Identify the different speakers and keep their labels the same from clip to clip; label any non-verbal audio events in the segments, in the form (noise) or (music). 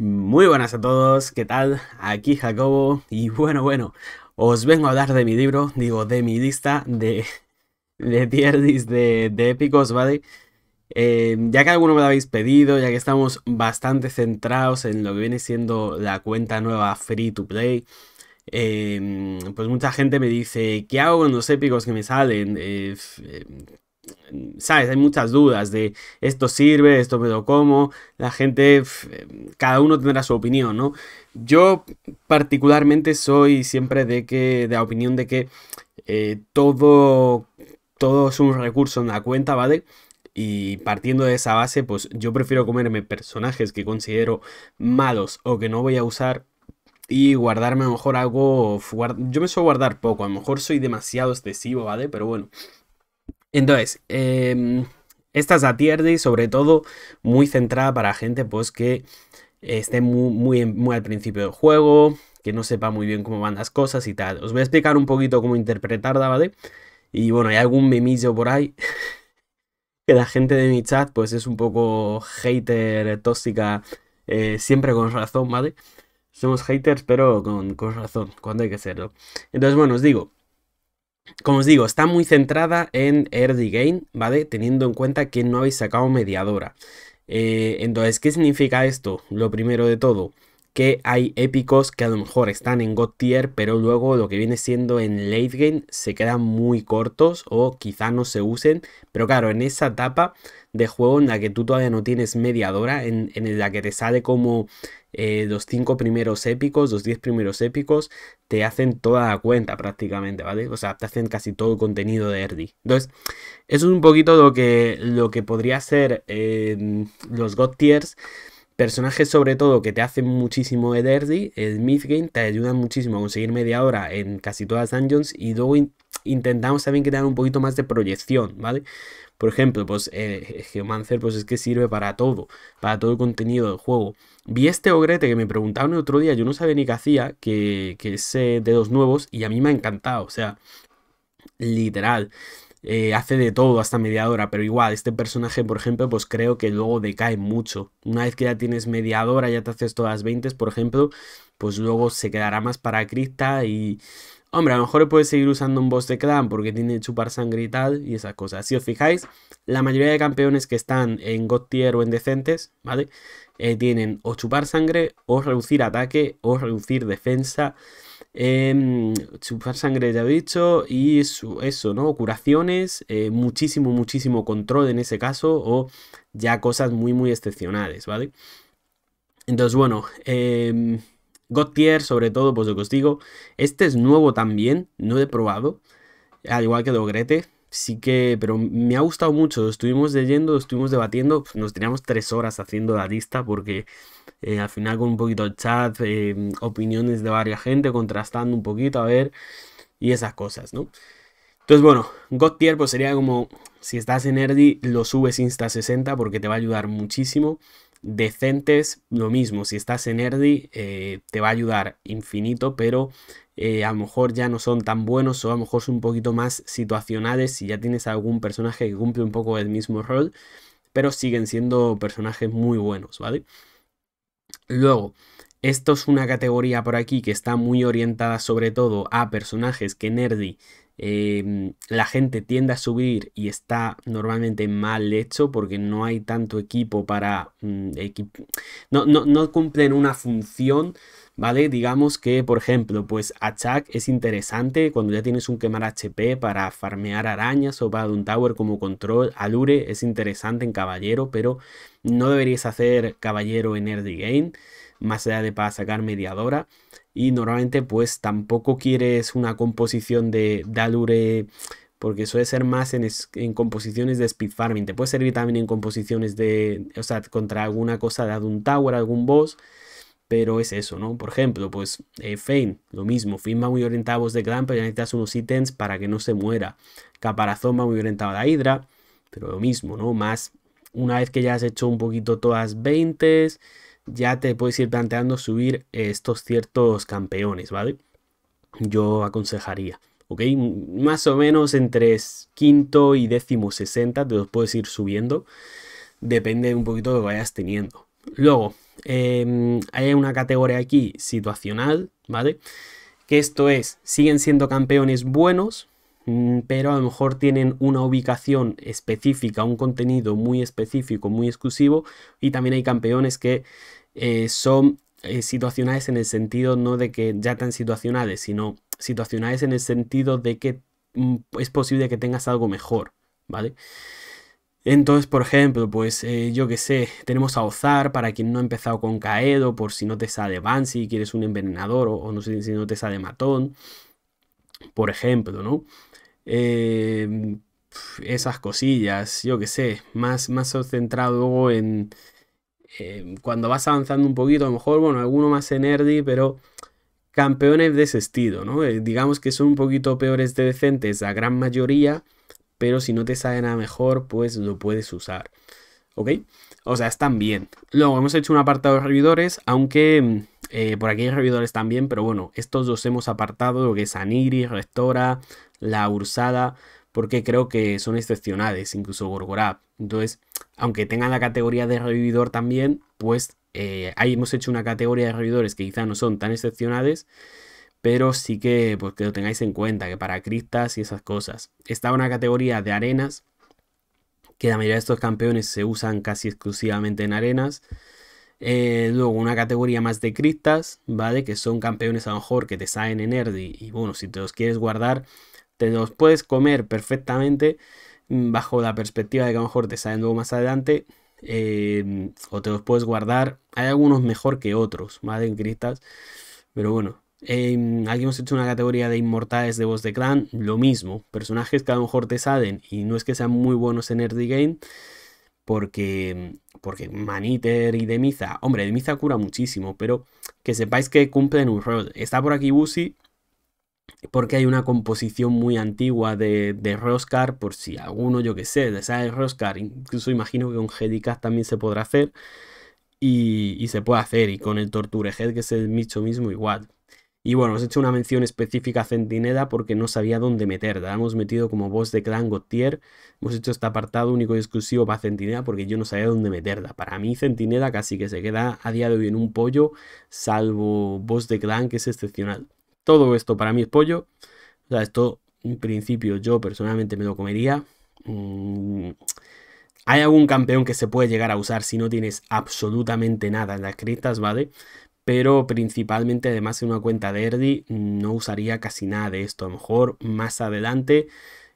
Speaker 1: Muy buenas a todos, ¿qué tal? Aquí Jacobo y bueno, bueno, os vengo a hablar de mi libro, digo, de mi lista de, de tier de, épicos, ¿vale? Eh, ya que alguno me lo habéis pedido, ya que estamos bastante centrados en lo que viene siendo la cuenta nueva Free to Play, eh, pues mucha gente me dice, ¿qué hago con los épicos que me salen? Eh, eh ¿sabes? Hay muchas dudas de esto sirve, esto me lo como, la gente, cada uno tendrá su opinión, ¿no? Yo particularmente soy siempre de que, de la opinión de que eh, todo, todo es un recurso en la cuenta, ¿vale? Y partiendo de esa base, pues yo prefiero comerme personajes que considero malos o que no voy a usar y guardarme a lo mejor algo... Yo me suelo guardar poco, a lo mejor soy demasiado excesivo, ¿vale? Pero bueno, entonces, eh, esta y sobre todo muy centrada para gente pues que esté muy, muy, muy al principio del juego, que no sepa muy bien cómo van las cosas y tal. Os voy a explicar un poquito cómo interpretar ¿vale? Y bueno, hay algún memillo por ahí (laughs) que la gente de mi chat pues es un poco hater, tóxica, eh, siempre con razón, ¿vale? Somos haters, pero con, con razón, cuando hay que serlo. Entonces, bueno, os digo, como os digo, está muy centrada en early game, ¿vale? Teniendo en cuenta que no habéis sacado mediadora. Eh, entonces, ¿qué significa esto? Lo primero de todo, que hay épicos que a lo mejor están en God tier, pero luego lo que viene siendo en late game se quedan muy cortos o quizá no se usen. Pero claro, en esa etapa de juego en la que tú todavía no tienes mediadora, en, en la que te sale como eh, los 5 primeros épicos, los 10 primeros épicos, te hacen toda la cuenta prácticamente, ¿vale? O sea, te hacen casi todo el contenido de Erdi. Entonces, eso es un poquito lo que, lo que podría ser eh, los God tiers. Personajes sobre todo que te hacen muchísimo de Derdy. el game te ayuda muchísimo a conseguir media hora en casi todas las dungeons y luego intentamos también que un poquito más de proyección, ¿vale? Por ejemplo, pues eh, Geomancer pues es que sirve para todo, para todo el contenido del juego. Vi este ogrete que me preguntaron el otro día, yo no sabía ni qué hacía, que, que es eh, de los nuevos y a mí me ha encantado, o sea, literal. Eh, hace de todo hasta mediadora, pero igual, este personaje, por ejemplo, pues creo que luego decae mucho. Una vez que ya tienes mediadora, ya te haces todas 20, por ejemplo, pues luego se quedará más para crista y... Hombre, a lo mejor puede seguir usando un boss de clan porque tiene chupar sangre y tal y esas cosas. Si os fijáis, la mayoría de campeones que están en God tier o en decentes, ¿vale? Eh, tienen o chupar sangre, o reducir ataque, o reducir defensa. Eh, em, chupar sangre, ya he dicho, y eso, ¿no? Curaciones, eh, muchísimo, muchísimo control en ese caso, o ya cosas muy, muy excepcionales, ¿vale? Entonces, bueno, eh, sobre todo, pues lo que os digo, este es nuevo también, no he probado, al igual que Dogrete, sí que, pero me ha gustado mucho. Estuvimos leyendo, estuvimos debatiendo, pues, nos teníamos tres horas haciendo la lista porque eh, al final con un poquito de chat, eh, opiniones de varias gente, contrastando un poquito, a ver, y esas cosas, ¿no? Entonces, bueno, God Tier pues sería como, si estás en Erdi, lo subes Insta60 porque te va a ayudar muchísimo. Decentes, lo mismo, si estás en Erdi, eh, te va a ayudar infinito, pero eh, a lo mejor ya no son tan buenos o a lo mejor son un poquito más situacionales si ya tienes algún personaje que cumple un poco el mismo rol, pero siguen siendo personajes muy buenos, ¿vale? Luego, esto es una categoría por aquí que está muy orientada sobre todo a personajes que Nerdy em, la gente tiende a subir y está normalmente mal hecho porque no hay tanto equipo para... Mm, no, no cumplen una función ¿vale? Digamos que, por ejemplo, pues Attack es interesante cuando ya tienes un quemar HP para farmear arañas o para un tower como control. Alure es interesante en caballero, pero no deberías hacer caballero en early game, más allá de para sacar mediadora. Y normalmente pues tampoco quieres una composición de, de Alure porque suele ser más en, composiciones de speed farming. Te puede servir también en composiciones de, o sea, contra alguna cosa de un tower, algún boss pero es eso, ¿no? Por ejemplo, pues eh, lo mismo. firma va muy orientado a voz de Clan, pero necesitas unos ítems para que no se muera. Caparazón va muy orientado a la Hydra, pero lo mismo, ¿no? Más una vez que ya has hecho un poquito todas 20, ya te puedes ir planteando subir estos ciertos campeones, ¿vale? Yo aconsejaría. ¿ok? Más o menos entre quinto y décimo 60 te los puedes ir subiendo. Depende un poquito de lo que vayas teniendo. Luego, Em, hay una categoría aquí situacional, ¿vale? Que esto es, siguen siendo campeones buenos, mm, pero a lo mejor tienen una ubicación específica, un contenido muy específico, muy exclusivo, y también hay campeones que eh, son eh, situacionales en el sentido no de que ya tan situacionales, sino situacionales en el sentido de que mm, es posible que tengas algo mejor, ¿vale? Entonces, por ejemplo, pues eh, yo que sé, tenemos a Ozar para quien no ha empezado con Kaedo, por si no te sale Banshee, quieres un envenenador o, no sé si no te sale Matón, por ejemplo, ¿no? Em, esas cosillas, yo que sé, más, más centrado en em, cuando vas avanzando un poquito, a lo mejor, bueno, alguno más en Erdi, pero campeones de ese estilo, ¿no? Eh, digamos que son un poquito peores de decentes, la gran mayoría pero si no te sale nada mejor, pues lo puedes usar. ¿Ok? O sea, están bien. Luego hemos hecho un apartado de servidores, aunque mm, eh, por aquí hay servidores también, pero bueno, estos dos hemos apartado, lo que es Anigri, Restora, La Ursada, porque creo que son excepcionales, incluso Gorgorab. Entonces, aunque tengan la categoría de revividor también, pues eh, ahí hemos hecho una categoría de revividores que quizá no son tan excepcionales pero sí que, porque pues, lo tengáis en cuenta, que para cristas y esas cosas. Está una categoría de arenas, que la mayoría de estos campeones se usan casi exclusivamente en arenas. Eh, luego una categoría más de cristas, ¿vale? Que son campeones a lo mejor que te salen en Erdi y bueno, si te los quieres guardar, te los puedes comer perfectamente mm, bajo la perspectiva de que a lo mejor te salen luego más adelante eh, o te los puedes guardar. Hay algunos mejor que otros, más En cristas, pero bueno, Em, alguien aquí hemos hecho una categoría de inmortales de voz de clan, lo mismo, personajes que a lo mejor te salen y no es que sean muy buenos en early game, porque, porque Maniter y Demiza, hombre, Demiza cura muchísimo, pero que sepáis que cumplen un rol. Está por aquí Busi, porque hay una composición muy antigua de, de Roscar, por si alguno, yo que sé, le sale Roscar, incluso imagino que con Hedicat también se podrá hacer. Y, y, se puede hacer, y con el Torture Head, que es el Micho mismo, igual y bueno, hemos hecho una mención específica a Centinela porque no sabía dónde meterla. hemos metido como voz de clan Gautier. Hemos hecho este apartado único y exclusivo para Centinela porque yo no sabía dónde meterla. Para mí, Centinela casi que se queda a día de hoy en un pollo, salvo voz de clan que es excepcional. Todo esto para mí es pollo. O sea, esto en principio yo personalmente me lo comería. Mm. Hay algún campeón que se puede llegar a usar si no tienes absolutamente nada en las criptas, ¿vale? pero principalmente además en una cuenta de Erdi no usaría casi nada de esto. A lo mejor más adelante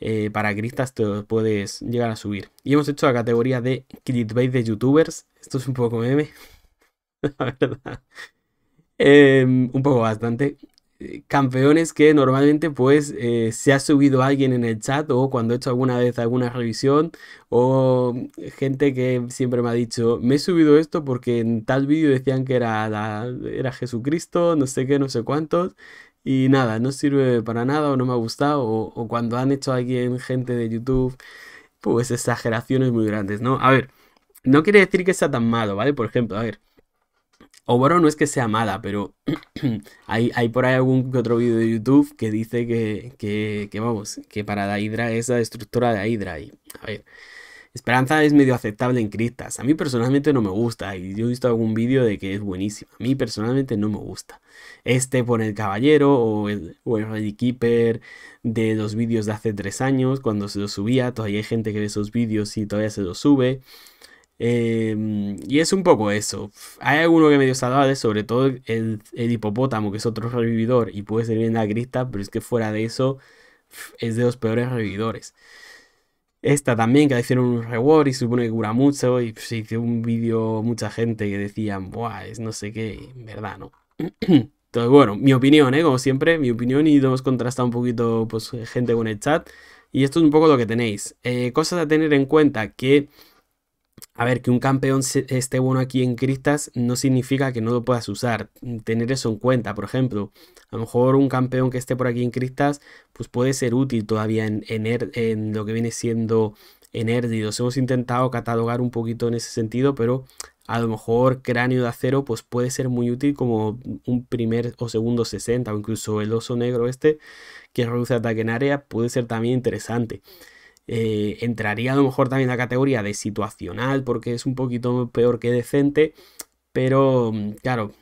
Speaker 1: eh, para gristas te puedes llegar a subir. Y hemos hecho la categoría de clickbait de youtubers. Esto es un poco meme, (laughs) la verdad. Em, un poco bastante. Eh, campeones que normalmente pues eh, se ha subido alguien en el chat o cuando he hecho alguna vez alguna revisión o eh, gente que siempre me ha dicho me he subido esto porque en tal vídeo decían que era, era Jesucristo, no sé qué, no sé cuántos y nada, no sirve para nada o no me ha gustado o, cuando han hecho alguien gente de YouTube pues exageraciones muy grandes, ¿no? A ver, no quiere decir que sea tan malo, ¿vale? Por ejemplo, a ver, o bueno, no es que sea mala, pero (clears throat) hay, por ahí algún otro vídeo de YouTube que dice que, vamos, que para la Hydra es la destructora de Hydra. a ver, Esperanza es medio aceptable en Cristas. A mí personalmente no me gusta. Y yo he visto algún vídeo de que es buenísimo. A mí personalmente no me gusta. Este por el caballero o el, o Keeper de los vídeos de hace tres años, cuando se los subía. Todavía hay gente que ve esos vídeos y todavía se los sube. Em, y es un poco eso. Hay alguno que medio salvaje, sobre todo el, hipopótamo, que es otro revividor y puede servir en la pero es que fuera de eso es de los peores revividores. Esta también, que le hicieron un reward y supone que cura mucho. Y se hizo un vídeo, mucha gente que decían, Buah, es no sé qué, en verdad no. (clears throat) Entonces, bueno, mi opinión, ¿eh? como siempre, mi opinión y hemos contrastado un poquito pues, gente con el chat. Y esto es un poco lo que tenéis. Eh, cosas a tener en cuenta que a ver, que un campeón esté bueno aquí en Cristas no significa que no lo puedas usar. Tener eso en cuenta, por ejemplo. A lo mejor un campeón que esté por aquí en Cristas, pues puede ser útil todavía en, en er, lo que viene siendo en Erdidos. Hemos intentado catalogar un poquito en ese sentido, pero a lo mejor cráneo de acero pues puede ser muy útil como un primer o segundo 60 o incluso el oso negro este que reduce ataque en área puede ser también interesante. Eh, entraría a lo mejor también la categoría de situacional porque es un poquito peor que decente, pero mm, claro,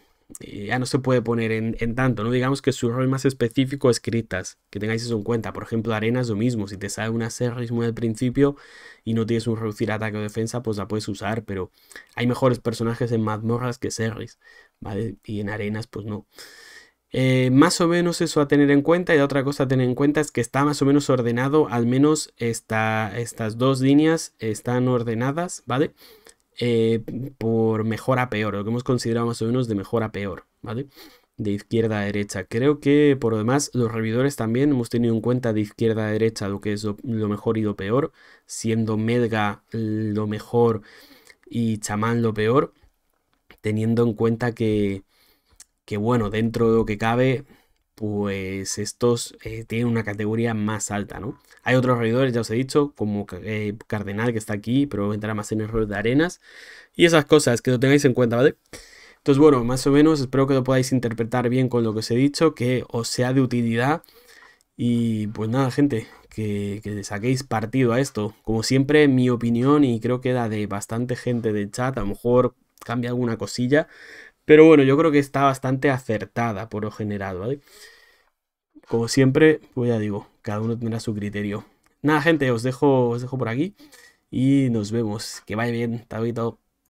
Speaker 1: eh, ya no se puede poner en, tanto, ¿no? Digamos que su rol más específico escritas que tengáis eso en cuenta. Por ejemplo, arenas lo mismo, si te sale una muy al principio y no tienes un reducir ataque o defensa, pues la puedes usar, pero hay mejores personajes en mazmorras que serris, ¿vale? Y en arenas, pues no. Eh, más o menos eso a tener en cuenta y otra cosa a tener en cuenta es que está más o menos ordenado, al menos estas dos líneas están ordenadas, ¿vale? Eh, por mejor a peor, lo que hemos considerado más o menos de mejor a peor, ¿vale? De izquierda a derecha. Creo que por lo demás los revidores también hemos tenido en cuenta de izquierda a derecha lo que es lo, mejor y lo peor, siendo Medga lo mejor y Chamán lo peor, teniendo en cuenta que que bueno, dentro de lo que cabe, pues estos eh, tienen una categoría más alta, ¿no? Hay otros reidores, ya os he dicho, como eh, Cardenal que está aquí, pero entrará más en el rol de arenas y esas cosas que lo tengáis en cuenta, ¿vale? Entonces, bueno, más o menos espero que lo podáis interpretar bien con lo que os he dicho, que os sea de utilidad y pues nada, gente, que, saquéis partido a esto. Como siempre, mi opinión y creo que la de bastante gente del chat, a lo mejor cambia alguna cosilla, pero bueno, yo creo que está bastante acertada por lo general, ¿vale? Como siempre, pues ya digo, cada uno tendrá su criterio. Nada, gente, os dejo, os dejo por aquí y nos vemos. Que vaya bien, todo.